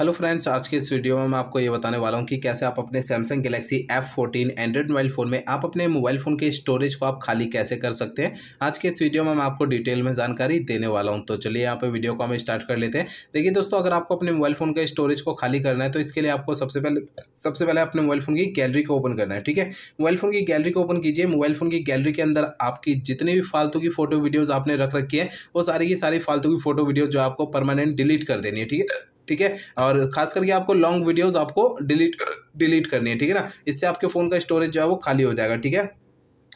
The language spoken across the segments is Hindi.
हेलो फ्रेंड्स आज के इस वीडियो में मैं आपको ये बताने वाला हूँ कि कैसे आप अपने Samsung Galaxy F fourteen Android mobile phone में आप अपने मोबाइल फ़ोन के स्टोरेज को आप खाली कैसे कर सकते हैं आज के इस वीडियो में मैं आपको डिटेल में जानकारी देने वाला हूँ तो चलिए यहाँ पे वीडियो को हम स्टार्ट कर लेते हैं देखिए दोस्तों अगर आपको अपने मोबाइल फ़ोन के स्टोरेज को खाली करना है तो इसके लिए आपको सबसे पहले सबसे पहले अपने मोबाइल फ़ोन की गैलरी को ओपन करना है ठीक है मोबाइल फ़ोन की गैलरी को ओपन कीजिए मोबाइल फ़ोन की गैलरी के अंदर आपकी जितनी भी फालतू की फोटो वीडियोज़ आपने रख रखी है वो सारी की सारी फालतू की फोटो वीडियो जो आपको परमानेंट डिलीट कर देनी है ठीक है ठीक है और खास करके आपको लॉन्ग वीडियोज़ आपको डिलीट डिलीट करनी है ठीक है ना इससे आपके फ़ोन का स्टोरेज जो है वो खाली हो जाएगा ठीक है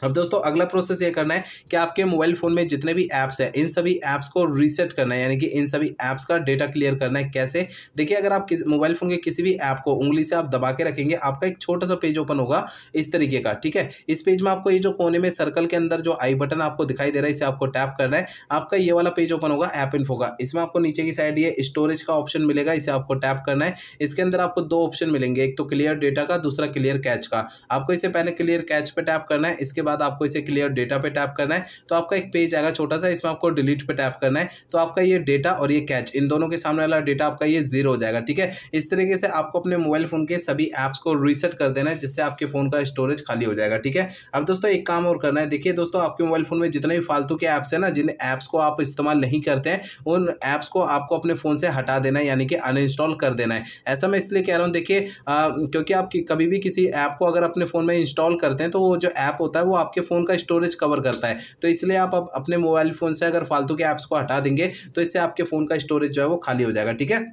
अब दोस्तों अगला प्रोसेस ये करना है कि आपके मोबाइल फ़ोन में जितने भी ऐप्स हैं इन सभी ऐप्स को रीसेट करना है यानी कि इन सभी ऐप्स का डेटा क्लियर करना है कैसे देखिए अगर आप किस मोबाइल फ़ोन के किसी भी ऐप को उंगली से आप दबा के रखेंगे आपका एक छोटा सा पेज ओपन होगा इस तरीके का ठीक है इस पेज में आपको ये जो कोने में सर्कल के अंदर जो आई बटन आपको दिखाई दे रहा है इसे आपको टैप करना है आपका ये वाला पेज ओपन होगा ऐप इन का इसमें आपको नीचे की साइड ये स्टोरेज का ऑप्शन मिलेगा इसे आपको टैप करना है इसके अंदर आपको दो ऑप्शन मिलेंगे एक तो क्लियर डेटा का दूसरा क्लियर कैच का आपको इसे पहले क्लियर कैच पर टैप करना है इसके बाद बाद आपको इसे क्लियर डेटा पे टैप करना है तो आपका एक पेज आएगा छोटा सा इसमें आपको डिलीट पे टैप करना है तो आपका ये डेटा और ये कैच इन दोनों के सामने वाला डेटा आपका ये जीरो हो जाएगा ठीक है इस तरीके से आपको अपने मोबाइल फ़ोन के सभी ऐप्स को रीसेट कर देना है जिससे आपके फ़ोन का स्टोरेज खाली हो जाएगा ठीक है अब दोस्तों एक काम और करना है देखिए दोस्तों आपके मोबाइल फ़ोन में जितने भी फालतू के ऐप्स है ना जिन ऐप्स को आप इस्तेमाल नहीं करते हैं उन ऐप्स को आपको अपने फ़ोन से हटा देना है यानी कि अनइंस्टॉल कर देना है ऐसा मैं इसलिए कह रहा हूँ देखिए क्योंकि आप कभी भी किसी ऐप को अगर अपने फ़ोन में इंस्टॉल करते हैं तो वो जो ऐप होता है वो वो आपके फ़ोन का स्टोरेज कवर करता है तो इसलिए आप अपने मोबाइल फ़ोन से अगर फालतू के ऐप्स को हटा देंगे तो इससे आपके फ़ोन का स्टोरेज जो है वो खाली हो जाएगा ठीक है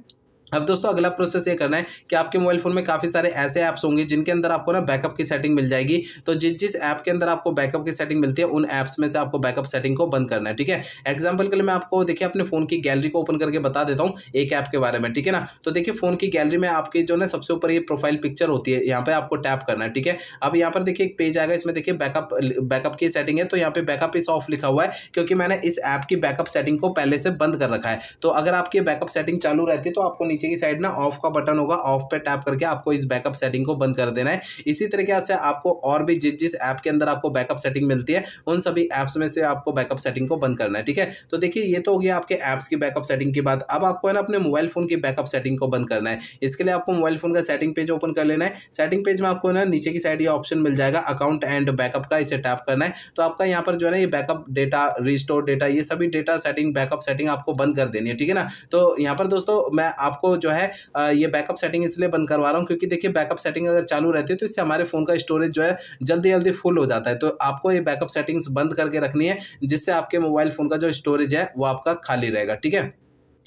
अब दोस्तों अगला प्रोसेस ये करना है कि आपके मोबाइल फ़ोन में काफ़ी सारे ऐसे ऐप्स होंगे जिनके अंदर आपको ना बैकअप की सेटिंग मिल जाएगी तो जिस जिस ऐप के अंदर आपको बैकअप की सेटिंग मिलती है उन ऐप्स में से आपको बैकअप सेटिंग को बंद करना है ठीक है एग्जाम्पल के लिए मैं आपको देखिए अपने फ़ोन की गैलरी को ओपन करके बता देता हूँ एक ऐप के बारे में ठीक है ना तो देखिए फ़ोन की गैलरी में आपकी जो ना सबसे ऊपर ये प्रोफाइल पिक्चर होती है यहाँ पर आपको टैप करना है ठीक है अब यहाँ पर देखिए एक पेज आएगा इसमें देखिए बैकअप बैकअप की सेटिंग है तो यहाँ पर बैकअप इस ऑफ लिखा हुआ है क्योंकि मैंने इस ऐप की बैकअप सेटिंग को पहले से बंद कर रखा है तो अगर आपकी बैकअप सेटिंग चालू रहती है तो आपको नीचे की साइड ना ऑफ का बटन होगा ऑफ पे टैप करके आपको इस बैकअप सेटिंग को बंद कर देना है इसी तरीके से आपको और भी जिस जिस ऐप के अंदर आपको बैकअप सेटिंग मिलती है उन सभी ऐप्स में से आपको बैकअप सेटिंग को बंद करना है ठीक है तो देखिए ये तो हो गया आपके ऐप्स की बैकअप सेटिंग की बात अब आपको है ना अपने मोबाइल फोन की बैकअप सेटिंग को बंद करना है इसके लिए आपको मोबाइल फोन का सेटिंग पेज ओपन कर लेना है सेटिंग पेज में आपको ना नीचे की साइड ये ऑप्शन मिल जाएगा अकाउंट एंड बैकअप का इसे टैप करना है तो आपका यहाँ पर जो है ना ये बैकअप डेटा रिस्टोर डेटा ये सभी डेटा सेटिंग बैकअप सेटिंग आपको बंद कर देनी है ठीक है ना तो यहाँ पर दोस्तों मैं आपको जो है ये बैकअप सेटिंग इसलिए बंद करवा रहा हूँ क्योंकि देखिए बैकअप सेटिंग अगर चालू रहती है तो इससे हमारे फ़ोन का स्टोरेज जो है जल्दी जल्दी फुल हो जाता है तो आपको ये बैकअप सेटिंग्स बंद करके रखनी है जिससे आपके मोबाइल फ़ोन का जो स्टोरेज है वो आपका खाली रहेगा ठीक है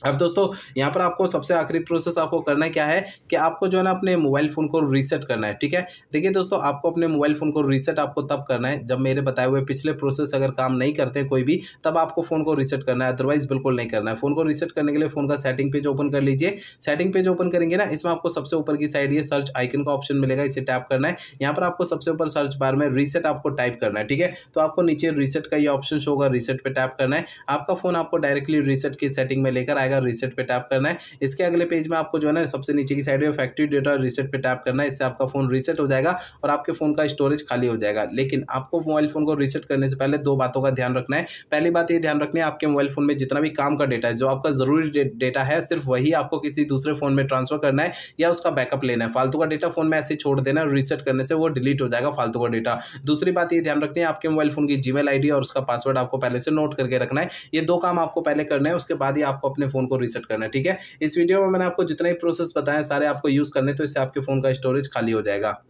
अब दोस्तों यहाँ पर आपको सबसे आखिरी प्रोसेस आपको करना क्या है कि आपको जो है ना अपने मोबाइल फ़ोन को रीसेट करना है ठीक है देखिए दोस्तों आपको अपने मोबाइल फ़ोन को रीसेट आपको तब करना है जब मेरे बताए हुए पिछले प्रोसेस अगर काम नहीं करते कोई भी तब आपको फ़ोन को रीसेट करना है अदरवाइज़ बिल्कुल नहीं करना है फ़ोन को रीसेट करने के लिए फ़ोन का सेटिंग पेज ओपन कर लीजिए सेटिंग पेज ओपन करेंगे ना इसमें आपको सबसे ऊपर की साइड ये सर्च आइकन का ऑप्शन मिलेगा इसे टैप करना है यहाँ पर आपको सबसे ऊपर सर्च बार में रीसेट आपको टाइप करना है ठीक है तो आपको नीचे रीसेट का ये ऑप्शन होगा रीसेट पर टैप करना है आपका फ़ोन आपको डायरेक्टली रीसेट की सेटिंग में लेकर आएगा रिसेट पे टैप करना है इसके अगले पेज में आपको जो है ना सबसे नीचे की साइड में फैक्ट्री डेटा रिसेट पे टैप करना है इससे आपका फोन रिसेट हो जाएगा और आपके फोन का स्टोरेज खाली हो जाएगा लेकिन आपको मोबाइल फोन को रिसेट करने से पहले दो बातों का ध्यान रखना है पहली बात ये ध्यान रखना है आपके मोबाइल फोन में जितना भी काम का डेटा है जो आपका जरूरी डेटा है सिर्फ वही आपको किसी दूसरे फोन में ट्रांसफर करना है या उसका बैकअप लेना है फालतू का डेटा फोन में ऐसे छोड़ देना रिसेट करने से वो डिलीट हो जाएगा फालतू का डेटा दूसरी बात ये ध्यान रखनी है आपके मोबाइल फोन की जीमेल आईडी और उसका पासवर्ड आपको पहले से नोट करके रखना है ये दो काम आपको पहले करना है उसके बाद ही आपको अपने फ़ोन को रीसेट करना है ठीक है इस वीडियो में मैंने आपको जितना ही प्रोसेस बताया सारे आपको यूज़ करने तो इससे आपके फ़ोन का स्टोरेज खाली हो जाएगा